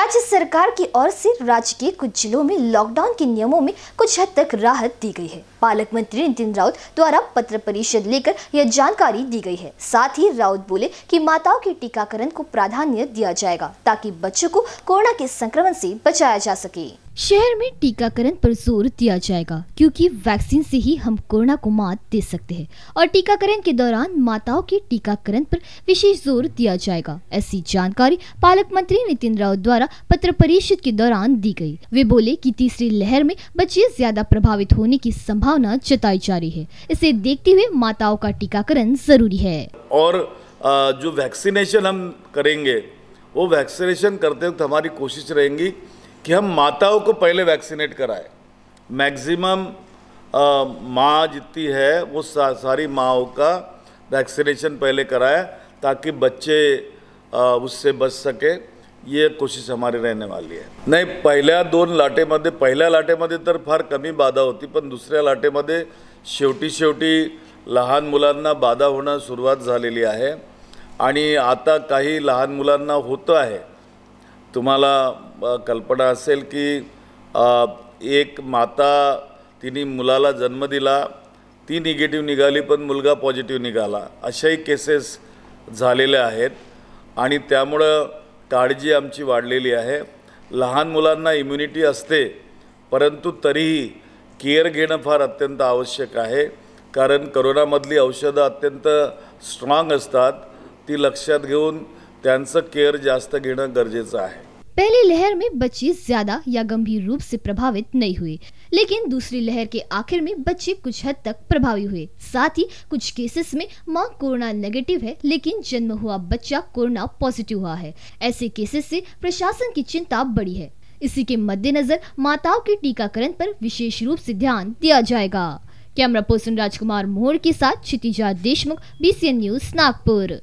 राज्य सरकार की ओर से राज्य के कुछ जिलों में लॉकडाउन के नियमों में कुछ हद तक राहत दी गई है पालक मंत्री नितिन राउत द्वारा पत्र परिषद लेकर यह जानकारी दी गई है साथ ही राउत बोले कि माताओं के टीकाकरण को प्राधान्य दिया जाएगा ताकि बच्चों को कोरोना के संक्रमण से बचाया जा सके शहर में टीकाकरण पर जोर दिया जाएगा क्योंकि वैक्सीन से ही हम कोरोना को मात दे सकते हैं और टीकाकरण के दौरान माताओं के टीकाकरण पर विशेष जोर दिया जाएगा ऐसी जानकारी पालक मंत्री नितिन राव द्वारा पत्र परिषद के दौरान दी गई वे बोले कि तीसरी लहर में बच्चे ज्यादा प्रभावित होने की संभावना जताई जा रही है इसे देखते हुए माताओं का टीकाकरण जरूरी है और जो वैक्सीनेशन हम करेंगे वो वैक्सीनेशन करते वक्त हमारी कोशिश रहेंगी कि हम माताओं को पहले वैक्सीनेट कराए मैक्सिमम माँ जितनी है वो सा, सारी माओ का वैक्सीनेशन पहले कराए ताकि बच्चे आ, उससे बच सके ये कोशिश हमारी रहने वाली है नाही पहिल्या दोन लाटेमध्ये पहिल्या लाटेमध्ये तर फार कमी बाधा होती पण दुसऱ्या लाटेमध्ये शेवटी शेवटी लहान मुलांना बाधा होणं सुरुवात झालेली आहे आणि आता काही लहान मुलांना होतं आहे तुम्हाला कल्पना असेल की एक माता तिने मुलाला जन्म दिला ती निगेटिव्ह निघाली पण मुलगा पॉझिटिव्ह निघाला अशाही केसेस झालेल्या आहेत आणि त्यामुळं काळजी आमची वाढलेली आहे लहान मुलांना इम्युनिटी असते परंतु तरीही केअर घेणं फार अत्यंत आवश्यक आहे कारण करोनामधली औषधं अत्यंत स्ट्रॉंग असतात ती लक्षात घेऊन केयर जास्त घेणं गरजे आहे पहली लहर में बच्चे ज्यादा या गंभीर रूप से प्रभावित नहीं हुए लेकिन दूसरी लहर के आखिर में बच्चे कुछ हद तक प्रभावी हुए साथ ही कुछ केसेस में मां कोरोना नेगेटिव है लेकिन जन्म हुआ बच्चा कोरोना पॉजिटिव हुआ है ऐसे केसेस से प्रशासन की चिंता बढ़ी है इसी के मद्देनजर माताओं के टीकाकरण पर विशेष रूप से ध्यान दिया जाएगा कैमरा पर्सन राजकुमार मोहर के साथ क्षितिजा देशमुख बी न्यूज नागपुर